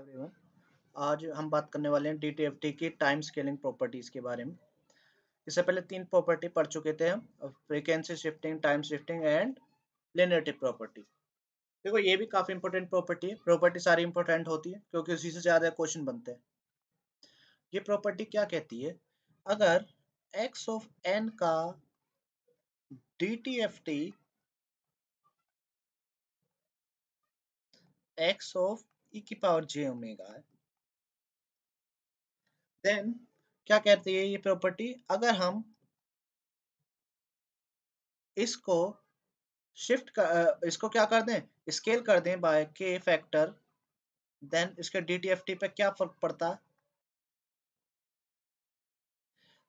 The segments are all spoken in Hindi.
एवरीवन आज हम बात करने वाले हैं डी टी की टाइम स्केलिंग प्रॉपर्टीज़ के बारे में इससे पहले तीन प्रॉपर्टी पढ़ चुके थे हम frequency shifting time shifting and लेनेटिव प्रॉपर्टी देखो ये भी काफ़ी इंपॉर्टेंट प्रॉपर्टी है प्रॉपर्टी सारी इंपॉर्टेंट होती है क्योंकि उसी से ज़्यादा क्वेश्चन बनते हैं ये प्रॉपर्टी क्या कहती है अगर एक्स ऑफ एन का D T F T x of e की पावर जे ओमेगा है देन क्या कहती है ये प्रॉपर्टी अगर हम इसको शिफ्ट कर इसको क्या कर दें स्केल कर दें बाय के फैक्टर देन इसके डीटीएफटी पे क्या फर्क पड़ता है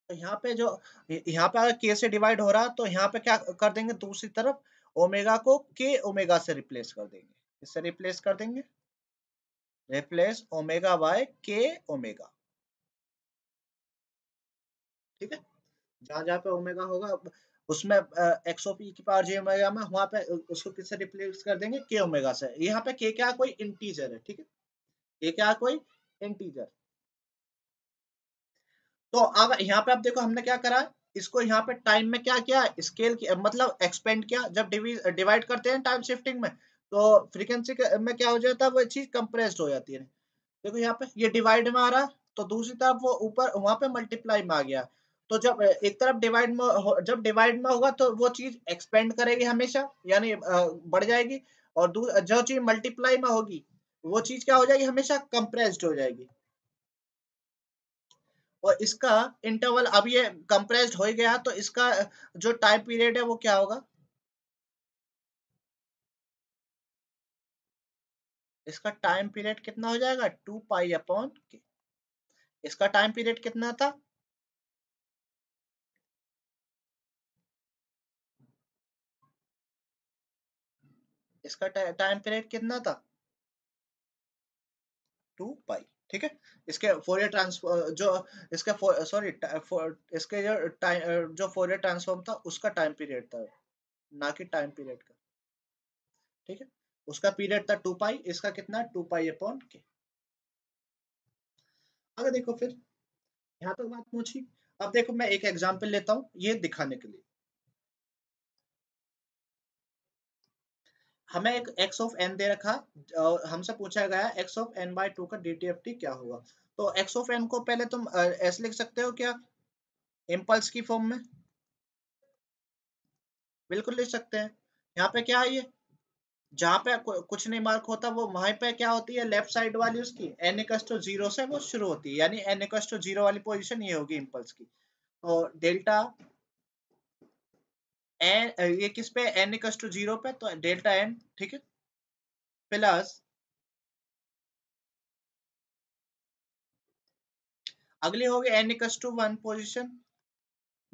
तो यहाँ पे जो यहाँ पे अगर के से डिवाइड हो रहा तो यहाँ पे क्या कर देंगे दूसरी तरफ ओमेगा को के ओमेगा से रिप्लेस कर देंगे इससे रिप्लेस कर देंगे replace omega by k omega ठीक है जहां जहां पे ओमेगा होगा उसमें एक्सओपी की पावर जे ओमेगा में वहां पे उसको किससे रिप्लेस कर देंगे के ओमेगा से यहाँ पे के क्या कोई इंटीजर है ठीक है के क्या कोई इंटीजर तो अब यहाँ पे आप देखो हमने क्या करा इसको यहाँ पे टाइम में क्या किया स्केल की मतलब एक्सपेंड किया जब डिवाइड करते हैं टाइम शिफ्टिंग में तो फ्रीक्वेंसी में क्या हो जाता है वो चीज कंप्रेस हो जाती है देखो यहाँ पे ये डिवाइड में आ रहा तो दूसरी तरफ वो ऊपर वहां पे मल्टीप्लाई में आ गया तो जब एक तरफ डिवाइड में जब डिवाइड में होगा तो वो चीज एक्सपेंड करेगी हमेशा यानी बढ़ जाएगी और जो चीज मल्टीप्लाई में होगी वो चीज क्या हो जाएगी हमेशा कंप्रेस्ड हो जाएगी और इसका इंटरवल अब ये कंप्रेस्ड हो गया तो इसका जो टाइम पीरियड है वो क्या होगा इसका टाइम पीरियड कितना हो जाएगा टू पाई अपॉन के इसका टाइम पीरियड कितना था इसका टाइम पीरियड कितना था टू पाई ठीक है इसके फोरियर ट्रांसफॉर्म जो इसके सॉरी इसके जो टाइम जो फोरियर ट्रांसफॉर्म था उसका टाइम पीरियड था ना कि टाइम पीरियड का ठीक है उसका पीरियड था टू पाई इसका कितना टू पाई अपॉन के अगर देखो फिर यहां तक तो बात पूछी अब देखो मैं एक एग्जाम्पल लेता हूं ये दिखाने के लिए हमें एक एक्स ऑफ एन दे रखा हमसे पूछा गया x of n by two का डी क्या होगा तो एक्स ऑफ एन को पहले तुम ऐसे लिख सकते हो क्या इम्पल्स की फॉर्म में बिल्कुल लिख सकते हैं यहाँ पे क्या है ये जहां पे कुछ नहीं मार्क होता वो वहां पे क्या होती है लेफ्ट साइड वाली उसकी एन इक्स टू जीरो से वो शुरू होती है यानी एन इक्स टू जीरो वाली पोजिशन ये होगी इम्पल्स की तो डेल्टा एन ये किस पे एन इक्स टू जीरो पे तो डेल्टा एन ठीक है प्लस अगली होगी n equals to one position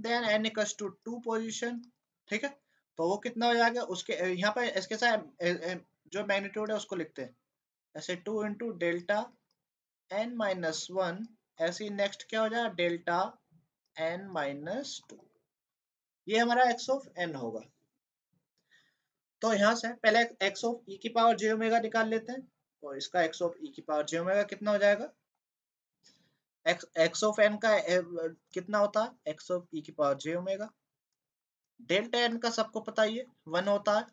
then n equals to two position ठीक है तो वो कितना हो जाएगा उसके यहाँ पर इसके साथ जो मैग्नीट्यूड है उसको लिखते हैं ऐसे two into delta n minus one ऐसे नेक्स्ट क्या हो जाएगा डेल्टा एन माइनस टू ये हमारा एक्स ऑफ एन होगा तो यहाँ से पहले एक्स ऑफ ई की पावर जे ओमेगा निकाल लेते हैं और इसका एक्स ऑफ ई की पावर जे ओमेगा कितना हो जाएगा एक्स ऑफ एन का कितना होता है एक्स ऑफ ई की पावर जे ओमेगा डेल्टा एन का सबको पता ही वन होता है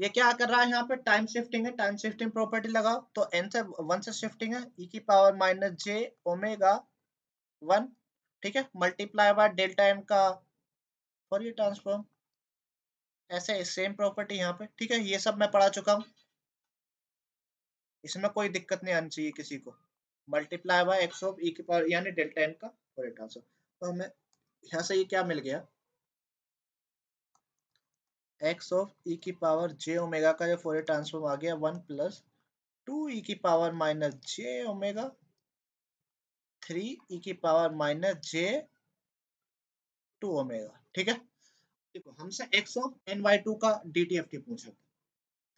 ये क्या कर रहा है यहाँ पे टाइम शिफ्टिंग है टाइम शिफ्टिंग प्रॉपर्टी लगाओ तो एन से वन से शिफ्टिंग है ई e की power minus j omega one ठीक है मल्टीप्लाई बाय डेल्टा एन का फॉर ये ट्रांसफॉर्म ऐसे सेम प्रॉपर्टी यहाँ पे ठीक है ये सब मैं पढ़ा चुका हूँ इसमें कोई दिक्कत नहीं आनी चाहिए किसी को multiply by x of e की पावर यानी डेल्टा एन का फॉर ट्रांसफॉर्म तो हमें यहां से ये क्या मिल गया x ऑफ e की पावर j ओमेगा का जो फोरियर ट्रांसफॉर्म आ गया वन प्लस टू ई की power minus j omega three e की power minus j two omega ठीक है देखो हमसे x of n y two का डी टी एफ टी पूछा था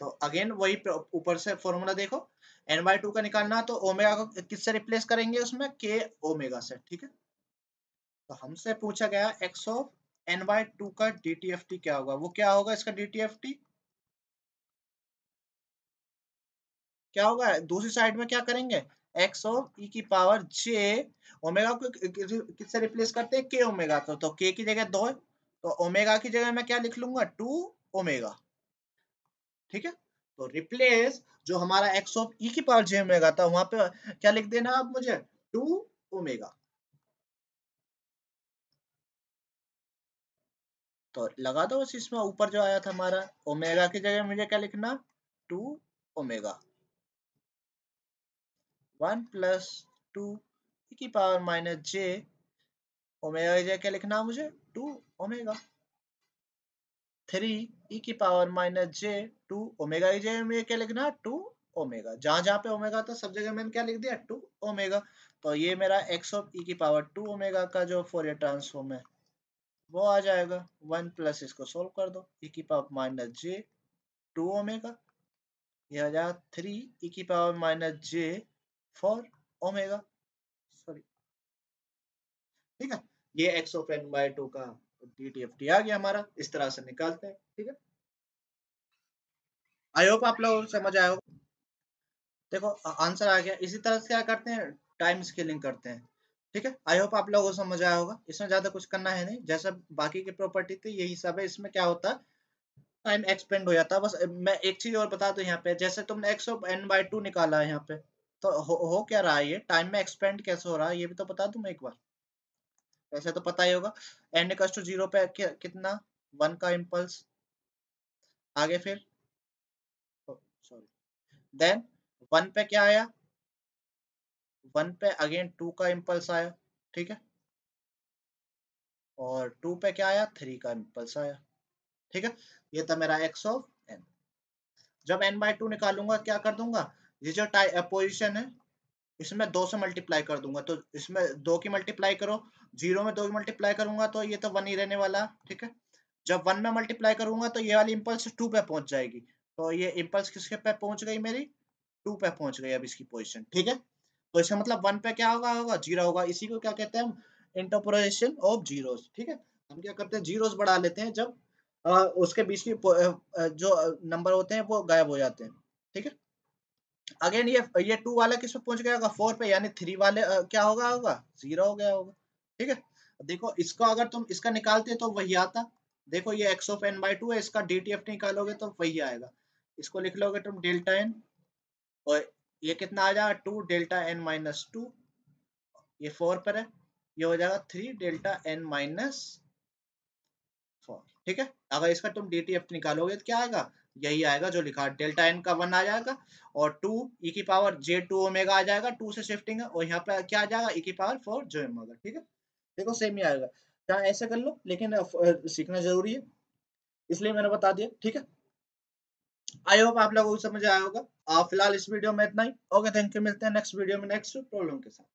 तो अगेन वही ऊपर से फॉर्मूला देखो एन वाई टू का निकालना तो ओमेगा को किससे रिप्लेस करेंगे उसमें के ओमेगा से ठीक है तो हमसे पूछा गया x of n y two का डीटीएफटी क्या होगा वो क्या होगा इसका डीटीएफटी क्या होगा दूसरी साइड में क्या करेंगे एक्स ऑफ e की पावर जे ओमेगा को किससे रिप्लेस करते हैं के ओमेगा को तो के की जगह दो तो ओमेगा की जगह मैं क्या लिख लूंगा टू ओमेगा ठीक है तो रिप्लेस जो हमारा एक्स ऑफ ई की पावर जे ओमेगा था वहां पे क्या लिख देना आप मुझे टू ओमेगा तो लगा दो इसमें ऊपर जो आया था हमारा ओमेगा की जगह मुझे क्या लिखना two omega one plus two की पावर माइनस जे ओमेगा की जगह क्या लिखना मुझे टू ओमेगा थ्री ई की power minus j two omega की जगह मुझे क्या लिखना टू ओमेगा जहां जहां पे ओमेगा था सब जगह मैंने क्या लिख दिया टू ओमेगा तो ये मेरा एक्स ऑफ ई की पावर टू ओमेगा का जो फोरियर ट्रांसफॉर्म है वो आ जाएगा वन प्लस इसको सोल्व कर दो इक्की e power minus j two omega यह आ जाएगा थ्री इक्की e power minus j four omega sorry ठीक है ये x of n by two का डी टी एफ टी आ गया हमारा इस तरह से निकालते हैं ठीक है आई होप आप लोग समझ आए हो देखो आंसर आ गया इसी तरह से क्या करते हैं टाइम स्केलिंग करते हैं ठीक है आई होप आप लोगों को समझ आया होगा इसमें ज्यादा कुछ करना है नहीं जैसा बाकी के प्रॉपर्टी थी यही सब है इसमें क्या होता है टाइम एक्सपेंड हो जाता बस मैं एक चीज और बता दू यहाँ पे जैसे तुमने x of n by two निकाला है यहाँ पे तो हो, हो क्या रहा है ये टाइम में एक्सपेंड कैसे हो रहा है ये भी तो बता दू मैं एक बार वैसे तो पता ही होगा एन इक्वल टू जीरो पे कितना वन का इम्पल्स आगे फिर सॉरी देन वन पे क्या आया वन पे अगेन टू का इम्पल्स आया ठीक है और टू पे क्या आया थ्री का इम्पल्स आया ठीक है ये था मेरा एक्स ऑफ एन जब एन बाई टू निकालूंगा क्या कर दूंगा ये जो पोजिशन है इसमें दो से मल्टीप्लाई कर दूंगा तो इसमें दो की मल्टीप्लाई करो जीरो में दो की मल्टीप्लाई करूंगा तो ये तो वन ही रहने वाला ठीक है जब वन में मल्टीप्लाई करूंगा तो ये वाली इम्पल्स टू पे पहुंच जाएगी तो ये इम्पल्स किसके पे पहुंच गई मेरी टू पे पहुंच गई अब इसकी पोजिशन ठीक है तो इसका मतलब वन पे क्या होगा होगा जीरो होगा इसी को क्या कहते हैं हम इंटरप्रोजेशन ऑफ जीरोस ठीक है हम क्या करते हैं जीरोस बढ़ा लेते हैं जब आ, उसके बीच में जो नंबर होते हैं वो गायब हो जाते हैं ठीक है अगेन ये ये टू वाला किस पे पहुंच गया होगा फोर पे यानी थ्री वाले आ, क्या होगा होगा जीरो हो गया होगा ठीक है देखो इसको अगर तुम इसका निकालते तो वही आता देखो ये x of n by two है इसका डी टी एफ निकालोगे तो वही आएगा इसको लिख लोगे तुम डेल्टा एन और ये कितना आ जाएगा two delta n minus two ये फोर पर है ये हो जाएगा three delta n minus four ठीक है अगर इसका तुम डी टी एफ निकालोगे तो क्या आएगा यही आएगा जो लिखा डेल्टा एन का वन आ जाएगा और टू ई e की पावर जे टू ओमेगा आ जाएगा टू से शिफ्टिंग है और यहाँ पर क्या आ जाएगा ई e की पावर फोर जो ओमेगा ठीक है देखो सेम ही आएगा चाहे ऐसा कर लो लेकिन सीखना जरूरी है इसलिए मैंने बता दिया ठीक है आई होप आप लोगों को समझ आया होगा फिलहाल इस वीडियो में इतना ही ओके थैंक यू मिलते हैं नेक्स्ट वीडियो में नेक्स्ट प्रॉब्लम के साथ